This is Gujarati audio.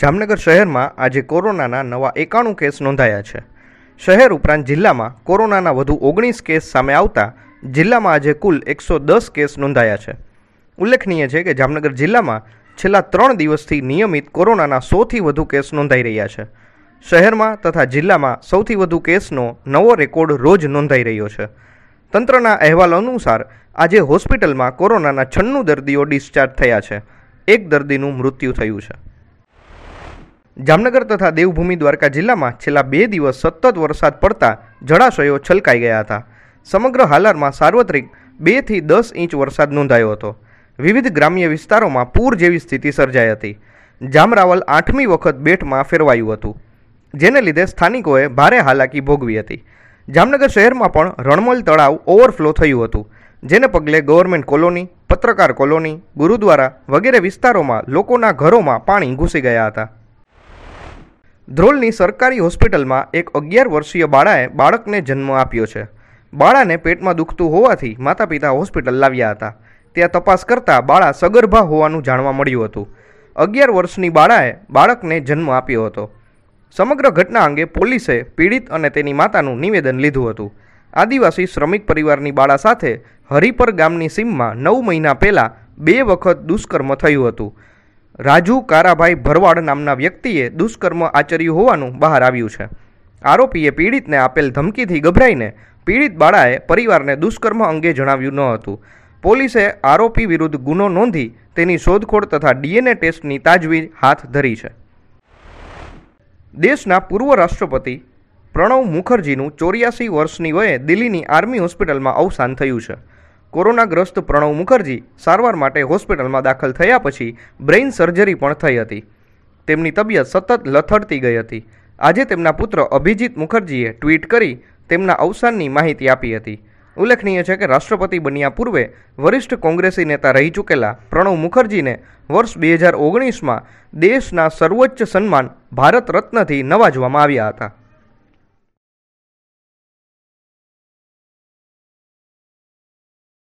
જામનગર શહેરમાં આજે કોરોનાના નવા એકાણું કેસ નોંધાયા છે શહેર ઉપરાંત જિલ્લામાં કોરોનાના વધુ ઓગણીસ કેસ સામે આવતા જિલ્લામાં આજે કુલ એકસો દસ કેસ નોંધાયા છે ઉલ્લેખનીય છે કે જામનગર જિલ્લામાં છેલ્લા ત્રણ દિવસથી નિયમિત કોરોનાના સોથી વધુ કેસ નોંધાઈ રહ્યા છે શહેરમાં તથા જિલ્લામાં સૌથી વધુ કેસનો નવો રેકોર્ડ રોજ નોંધાઈ રહ્યો છે તંત્રના અહેવાલ અનુસાર આજે હોસ્પિટલમાં કોરોનાના છન્નું દર્દીઓ ડિસ્ચાર્જ થયા છે એક દર્દીનું મૃત્યુ થયું છે જામનગર તથા દેવભૂમિ દ્વારકા જિલ્લામાં છેલ્લા બે દિવસ સતત વરસાદ પડતા જળાશયો છલકાઈ ગયા હતા સમગ્ર હાલારમાં સાર્વત્રિક બેથી દસ ઇંચ વરસાદ નોંધાયો હતો વિવિધ ગ્રામ્ય વિસ્તારોમાં પૂર જેવી સ્થિતિ સર્જાઈ હતી જામરાવલ આઠમી વખત બેટમાં ફેરવાયું હતું જેને લીધે સ્થાનિકોએ ભારે હાલાકી ભોગવી હતી જામનગર શહેરમાં પણ રણમલ તળાવ ઓવરફ્લો થયું હતું જેને પગલે ગવર્મેન્ટ કોલોની પત્રકાર કોલોની ગુરુદ્વારા વગેરે વિસ્તારોમાં લોકોના ઘરોમાં પાણી ઘૂસી ગયા હતા ધ્રોલની સરકારી હોસ્પિટલમાં એક અગિયાર વર્ષીય બાળાએ બાળકને જન્મ આપ્યો છે બાળાને પેટમાં દુખતું હોવાથી માતા પિતા હોસ્પિટલ લાવ્યા હતા ત્યાં તપાસ કરતા બાળા સગર્ભા હોવાનું જાણવા મળ્યું હતું અગિયાર વર્ષની બાળાએ બાળકને જન્મ આપ્યો હતો સમગ્ર ઘટના અંગે પોલીસે પીડિત અને તેની માતાનું નિવેદન લીધું હતું આદિવાસી શ્રમિક પરિવારની બાળા સાથે હરિપર ગામની સીમમાં નવ મહિના પહેલાં બે વખત દુષ્કર્મ થયું હતું રાજુ કારાભાઈ ભરવાડ નામના વ્યક્તિએ દુષ્કર્મ આચર્યું હોવાનું બહાર આવ્યું છે આરોપીએ પીડિતને આપેલ ધમકીથી ગભરાઈને પીડિત બાળાએ પરિવારને દુષ્કર્મ અંગે જણાવ્યું ન હતું પોલીસે આરોપી વિરુદ્ધ ગુનો નોંધી તેની શોધખોળ તથા ડીએનએ ટેસ્ટની તાજવીજ હાથ ધરી છે દેશના પૂર્વ રાષ્ટ્રપતિ પ્રણવ મુખર્જીનું ચોર્યાસી વર્ષની વયે દિલ્હીની આર્મી હોસ્પિટલમાં અવસાન થયું છે કોરોનાગ્રસ્ત પ્રણવ મુખર્જી સારવાર માટે હોસ્પિટલમાં દાખલ થયા પછી બ્રેઇન સર્જરી પણ થઈ હતી તેમની તબિયત સતત લથડતી ગઈ હતી આજે તેમના પુત્ર અભિજીત મુખર્જીએ ટ્વીટ કરી તેમના અવસાનની માહિતી આપી હતી ઉલ્લેખનીય છે કે રાષ્ટ્રપતિ બન્યા પૂર્વે વરિષ્ઠ કોંગ્રેસી નેતા રહી ચૂકેલા પ્રણવ મુખર્જીને વર્ષ બે હજાર ઓગણીસમાં દેશના સર્વોચ્ચ સન્માન ભારત રત્નથી નવાજવામાં આવ્યા હતા